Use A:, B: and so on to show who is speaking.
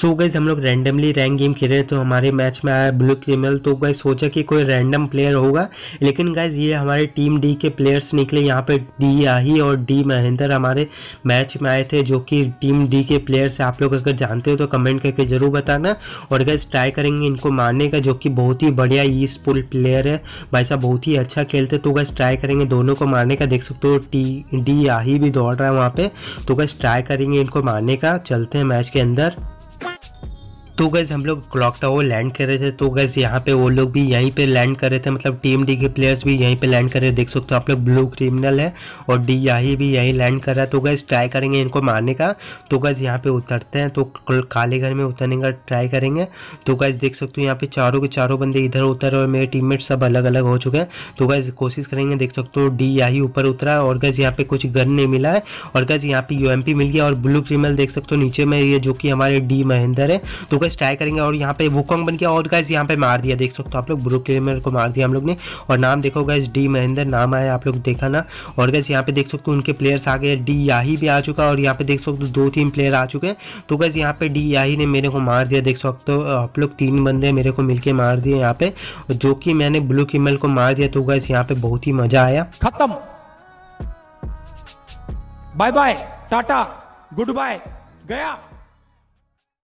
A: सो so guys हम लोग randomly rank game खेल रहे तो हमारे मैच में आया ब्लू क्रिमिनल तो गाइज सोचा कि कोई रैंडम प्लेयर होगा लेकिन गाइज ये हमारे टीम डी के प्लेयर्स निकले यहाँ पे डी आही और डी महेंद्र हमारे मैच में आए थे जो कि टीम डी के प्लेयर्स आप लोग अगर जानते हो तो कमेंट करके ज़रूर बताना और गाइज ट्राई करेंगे इनको मारने का जो कि बहुत ही बढ़िया ई प्लेयर है भाई साहब बहुत ही अच्छा खेलते तो गाइज ट्राई करेंगे दोनों को मारने का देख सकते हो टी डी आही भी दौड़ रहा है वहाँ पर तो गाइज ट्राई करेंगे इनको मारने का चलते हैं मैच के अंदर तो गैस हम लोग क्लॉक टावर लैंड कर रहे थे तो गैस यहाँ पे वो लोग भी यहीं पे लैंड कर रहे थे मतलब टीम डी के प्लेयर्स भी यहीं पे लैंड कर रहे हैं देख सकते हो आप लोग ब्लू क्रिमिनल है और डी यही भी यहीं लैंड कर रहा है तो गैस ट्राई करेंगे इनको मारने का तो गैस यहाँ पे उतरते हैं तो काले घर में उतरने का ट्राई करेंगे तो गैस देख सकते हो यहाँ पे चारों के चारों बंदे इधर उतर और मेरे टीम सब अलग अलग हो चुके हैं तो गैस कोशिश करेंगे देख सकते हो डी यही ऊपर उतरा और गैस यहाँ पे कुछ गन नहीं मिला है और गैस यहाँ पे यू मिल गया और ब्लू क्रिमिनल देख सकते हो नीचे में ये जो कि हमारे डी महेंद्र है तो बस ट्राई करेंगे और यहाँ पे वोकॉन्ग बन गया और गाइज यहाँ पे मार दिया देख सकते हो आप लोग ब्रू क्रेमर को मार दिया हम लोग ने और नाम देखो गाइज डी महेंद्र नाम आया आप लोग देखा ना और गाइज यहाँ पे देख सकते हो उनके प्लेयर्स आ गए डी याही भी आ चुका और यहाँ पे देख सकते हो दो तीन प्लेयर आ चुके हैं तो गाइज यहाँ पे डी याही ने मेरे को मार दिया देख सकते हो आप लोग तीन बंदे मेरे को मिलकर मार दिए यहाँ पे जो कि मैंने ब्लू क्रिमल को मार दिया तो गाइज यहाँ पे बहुत ही मजा आया खत्म bye bye tata goodbye गया